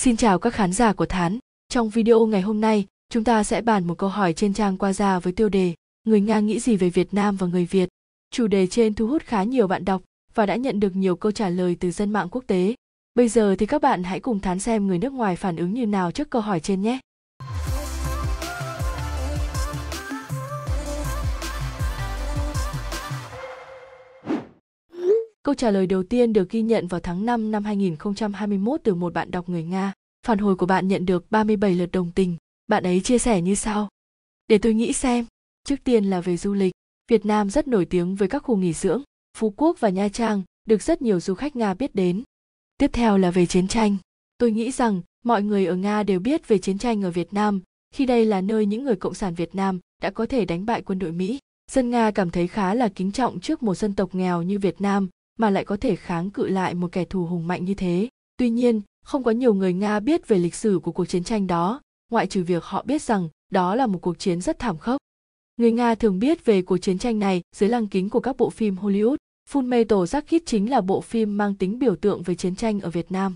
Xin chào các khán giả của Thán. Trong video ngày hôm nay, chúng ta sẽ bàn một câu hỏi trên trang qua ra với tiêu đề Người Nga nghĩ gì về Việt Nam và người Việt? Chủ đề trên thu hút khá nhiều bạn đọc và đã nhận được nhiều câu trả lời từ dân mạng quốc tế. Bây giờ thì các bạn hãy cùng Thán xem người nước ngoài phản ứng như nào trước câu hỏi trên nhé. Câu trả lời đầu tiên được ghi nhận vào tháng 5 năm 2021 từ một bạn đọc người Nga. Phản hồi của bạn nhận được 37 lượt đồng tình. Bạn ấy chia sẻ như sau. Để tôi nghĩ xem. Trước tiên là về du lịch. Việt Nam rất nổi tiếng với các khu nghỉ dưỡng. Phú Quốc và Nha Trang được rất nhiều du khách Nga biết đến. Tiếp theo là về chiến tranh. Tôi nghĩ rằng mọi người ở Nga đều biết về chiến tranh ở Việt Nam, khi đây là nơi những người cộng sản Việt Nam đã có thể đánh bại quân đội Mỹ. Dân Nga cảm thấy khá là kính trọng trước một dân tộc nghèo như Việt Nam mà lại có thể kháng cự lại một kẻ thù hùng mạnh như thế tuy nhiên không có nhiều người nga biết về lịch sử của cuộc chiến tranh đó ngoại trừ việc họ biết rằng đó là một cuộc chiến rất thảm khốc người nga thường biết về cuộc chiến tranh này dưới lăng kính của các bộ phim hollywood full metal jacket chính là bộ phim mang tính biểu tượng về chiến tranh ở việt nam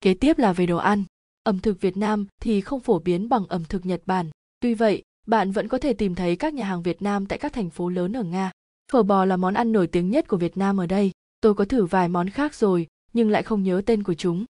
kế tiếp là về đồ ăn ẩm thực việt nam thì không phổ biến bằng ẩm thực nhật bản tuy vậy bạn vẫn có thể tìm thấy các nhà hàng việt nam tại các thành phố lớn ở nga phở bò là món ăn nổi tiếng nhất của việt nam ở đây tôi có thử vài món khác rồi nhưng lại không nhớ tên của chúng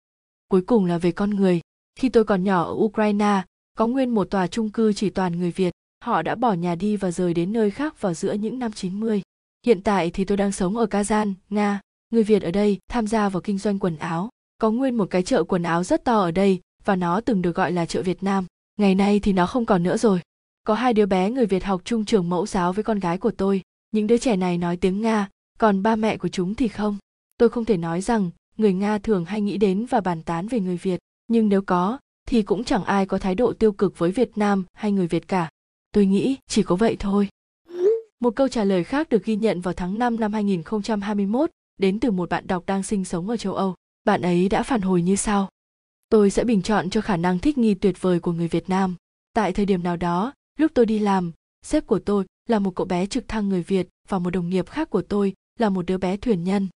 cuối cùng là về con người khi tôi còn nhỏ ở ukraine có nguyên một tòa chung cư chỉ toàn người việt họ đã bỏ nhà đi và rời đến nơi khác vào giữa những năm 90. Hiện tại thì tôi đang sống ở Kazan, Nga. Người Việt ở đây tham gia vào kinh doanh quần áo. Có nguyên một cái chợ quần áo rất to ở đây và nó từng được gọi là chợ Việt Nam. Ngày nay thì nó không còn nữa rồi. Có hai đứa bé người Việt học trung trường mẫu giáo với con gái của tôi. Những đứa trẻ này nói tiếng Nga còn ba mẹ của chúng thì không tôi không thể nói rằng người nga thường hay nghĩ đến và bàn tán về người việt nhưng nếu có thì cũng chẳng ai có thái độ tiêu cực với việt nam hay người việt cả tôi nghĩ chỉ có vậy thôi một câu trả lời khác được ghi nhận vào tháng 5 năm 2021 đến từ một bạn đọc đang sinh sống ở châu Âu. Bạn ấy đã phản hồi như sau. Tôi sẽ bình chọn cho khả năng thích nghi tuyệt vời của người Việt Nam. Tại thời điểm nào đó, lúc tôi đi làm, sếp của tôi là một cậu bé trực thăng người Việt và một đồng nghiệp khác của tôi là một đứa bé thuyền nhân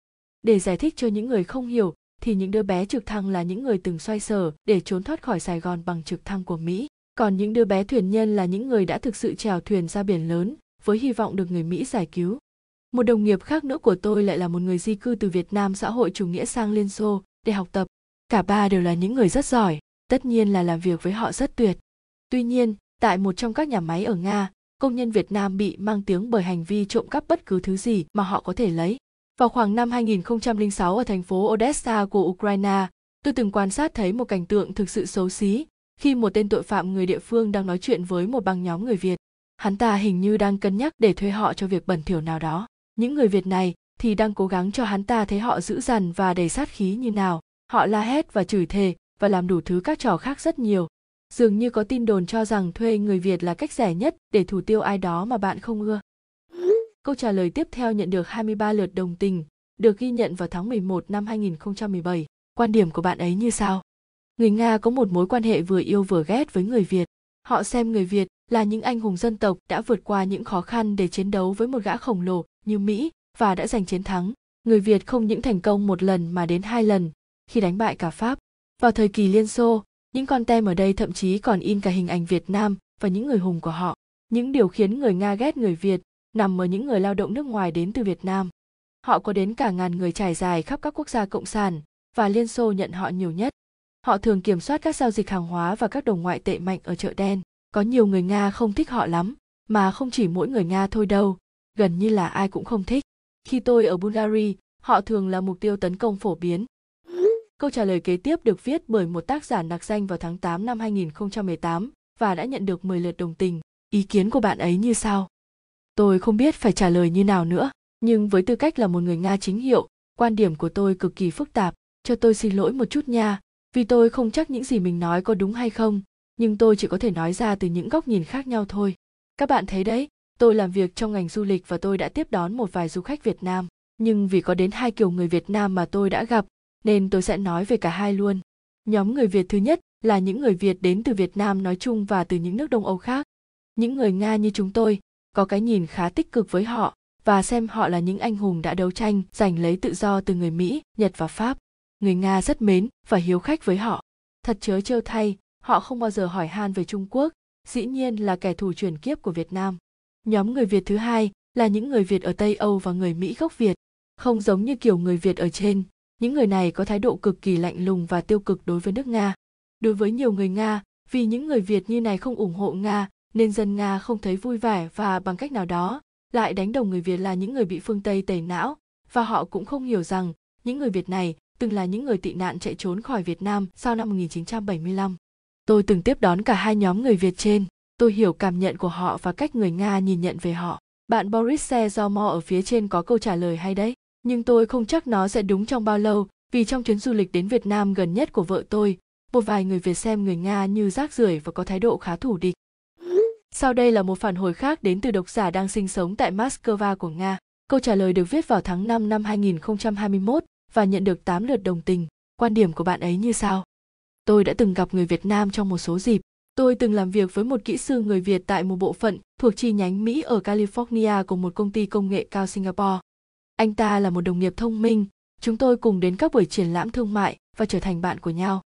để giải thích cho những người không hiểu thì những đứa bé trực thăng là những người từng xoay sở để trốn thoát khỏi sài gòn bằng trực thăng của mỹ còn những đứa bé thuyền nhân là những người đã thực sự trèo thuyền ra biển lớn với hy vọng được người mỹ giải cứu một đồng nghiệp khác nữa của tôi lại là một người di cư từ việt nam xã hội chủ nghĩa sang liên xô để học tập cả ba đều là những người rất giỏi tất nhiên là làm việc với họ rất tuyệt tuy nhiên tại một trong các nhà máy ở nga công nhân Việt Nam bị mang tiếng bởi hành vi trộm cắp bất cứ thứ gì mà họ có thể lấy. Vào khoảng năm 2006 ở thành phố Odessa của Ukraine, tôi từng quan sát thấy một cảnh tượng thực sự xấu xí khi một tên tội phạm người địa phương đang nói chuyện với một băng nhóm người Việt. Hắn ta hình như đang cân nhắc để thuê họ cho việc bẩn thỉu nào đó. Những người Việt này thì đang cố gắng cho hắn ta thấy họ dữ dằn và đầy sát khí như nào. Họ la hét và chửi thề và làm đủ thứ các trò khác rất nhiều dường như có tin đồn cho rằng thuê người Việt là cách rẻ nhất để thủ tiêu ai đó mà bạn không ưa. Câu trả lời tiếp theo nhận được 23 lượt đồng tình, được ghi nhận vào tháng 11 năm 2017. Quan điểm của bạn ấy như sau? Người Nga có một mối quan hệ vừa yêu vừa ghét với người Việt. Họ xem người Việt là những anh hùng dân tộc đã vượt qua những khó khăn để chiến đấu với một gã khổng lồ như Mỹ và đã giành chiến thắng. Người Việt không những thành công một lần mà đến hai lần khi đánh bại cả Pháp. Vào thời kỳ Liên Xô, những con tem ở đây thậm chí còn in cả hình ảnh việt nam và những người hùng của họ những điều khiến người nga ghét người việt nằm ở những người lao động nước ngoài đến từ việt nam họ có đến cả ngàn người trải dài khắp các quốc gia cộng sản và liên xô nhận họ nhiều nhất họ thường kiểm soát các giao dịch hàng hóa và các đồng ngoại tệ mạnh ở chợ đen có nhiều người nga không thích họ lắm mà không chỉ mỗi người nga thôi đâu gần như là ai cũng không thích khi tôi ở Bulgaria, họ thường là mục tiêu tấn công phổ biến Câu trả lời kế tiếp được viết bởi một tác giả nạc danh vào tháng 8 năm 2018 và đã nhận được 10 lượt đồng tình. Ý kiến của bạn ấy như sau? Tôi không biết phải trả lời như nào nữa, nhưng với tư cách là một người Nga chính hiệu, quan điểm của tôi cực kỳ phức tạp, cho tôi xin lỗi một chút nha, vì tôi không chắc những gì mình nói có đúng hay không, nhưng tôi chỉ có thể nói ra từ những góc nhìn khác nhau thôi. Các bạn thấy đấy, tôi làm việc trong ngành du lịch và tôi đã tiếp đón một vài du khách Việt Nam, nhưng vì có đến hai kiểu người Việt Nam mà tôi đã gặp nên tôi sẽ nói về cả hai luôn. Nhóm người Việt thứ nhất là những người Việt đến từ Việt Nam nói chung và từ những nước Đông Âu khác. Những người Nga như chúng tôi có cái nhìn khá tích cực với họ và xem họ là những anh hùng đã đấu tranh giành lấy tự do từ người Mỹ, Nhật và Pháp. Người Nga rất mến và hiếu khách với họ. Thật chớ trêu thay, họ không bao giờ hỏi han về Trung Quốc, dĩ nhiên là kẻ thù chuyển kiếp của Việt Nam. Nhóm người Việt thứ hai là những người Việt ở Tây Âu và người Mỹ gốc Việt. Không giống như kiểu người Việt ở trên, những người này có thái độ cực kỳ lạnh lùng và tiêu cực đối với nước nga đối với nhiều người nga vì những người việt như này không ủng hộ nga nên dân nga không thấy vui vẻ và bằng cách nào đó lại đánh đồng người việt là những người bị phương tây tẩy não và họ cũng không hiểu rằng những người việt này từng là những người tị nạn chạy trốn khỏi Việt Nam sau năm 1975. Tôi từng tiếp đón cả hai nhóm người Việt trên, tôi hiểu cảm nhận của họ và cách người Nga nhìn nhận về họ. Bạn Boris Xe do Mo ở phía trên có câu trả lời hay đấy nhưng tôi không chắc nó sẽ đúng trong bao lâu vì trong chuyến du lịch đến Việt Nam gần nhất của vợ tôi, một vài người Việt xem người Nga như rác rưởi và có thái độ khá thủ địch. Sau đây là một phản hồi khác đến từ độc giả đang sinh sống tại Moscow của Nga. Câu trả lời được viết vào tháng 5 năm 2021 và nhận được 8 lượt đồng tình. Quan điểm của bạn ấy như sau? Tôi đã từng gặp người Việt Nam trong một số dịp. Tôi từng làm việc với một kỹ sư người Việt tại một bộ phận thuộc chi nhánh Mỹ ở California của một công ty công nghệ cao Singapore anh ta là một đồng nghiệp thông minh chúng tôi cùng đến các buổi triển lãm thương mại và trở thành bạn của nhau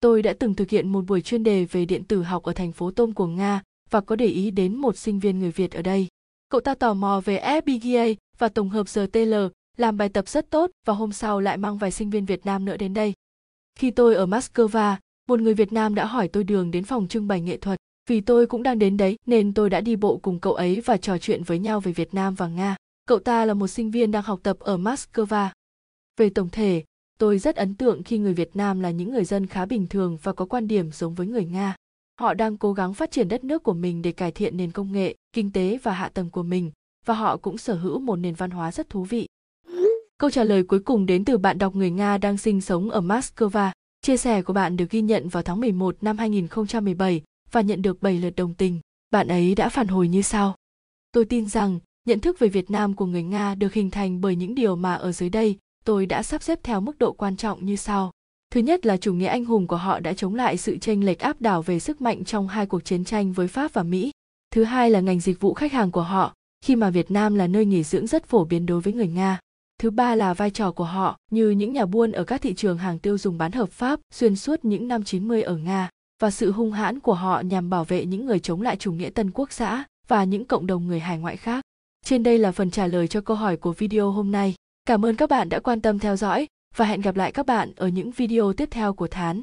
tôi đã từng thực hiện một buổi chuyên đề về điện tử học ở thành phố tôm của nga và có để ý đến một sinh viên người việt ở đây cậu ta tò mò về fpga và tổng hợp rtl làm bài tập rất tốt và hôm sau lại mang vài sinh viên việt nam nữa đến đây khi tôi ở moscow một người việt nam đã hỏi tôi đường đến phòng trưng bày nghệ thuật vì tôi cũng đang đến đấy nên tôi đã đi bộ cùng cậu ấy và trò chuyện với nhau về việt nam và nga Cậu ta là một sinh viên đang học tập ở Moscow. Về tổng thể, tôi rất ấn tượng khi người Việt Nam là những người dân khá bình thường và có quan điểm giống với người Nga. Họ đang cố gắng phát triển đất nước của mình để cải thiện nền công nghệ, kinh tế và hạ tầng của mình, và họ cũng sở hữu một nền văn hóa rất thú vị. Câu trả lời cuối cùng đến từ bạn đọc người Nga đang sinh sống ở Moscow. Chia sẻ của bạn được ghi nhận vào tháng 11 năm 2017 và nhận được 7 lượt đồng tình. Bạn ấy đã phản hồi như sau. Tôi tin rằng nhận thức về việt nam của người nga được hình thành bởi những điều mà ở dưới đây tôi đã sắp xếp theo mức độ quan trọng như sau thứ nhất là chủ nghĩa anh hùng của họ đã chống lại sự chênh lệch áp đảo về sức mạnh trong hai cuộc chiến tranh với pháp và mỹ thứ hai là ngành dịch vụ khách hàng của họ khi mà việt nam là nơi nghỉ dưỡng rất phổ biến đối với người nga thứ ba là vai trò của họ như những nhà buôn ở các thị trường hàng tiêu dùng bán hợp pháp xuyên suốt những năm 90 ở Nga và sự hung hãn của họ nhằm bảo vệ những người chống lại chủ nghĩa tân quốc xã và những cộng đồng người hải ngoại khác. Trên đây là phần trả lời cho câu hỏi của video hôm nay. Cảm ơn các bạn đã quan tâm theo dõi và hẹn gặp lại các bạn ở những video tiếp theo của Thán.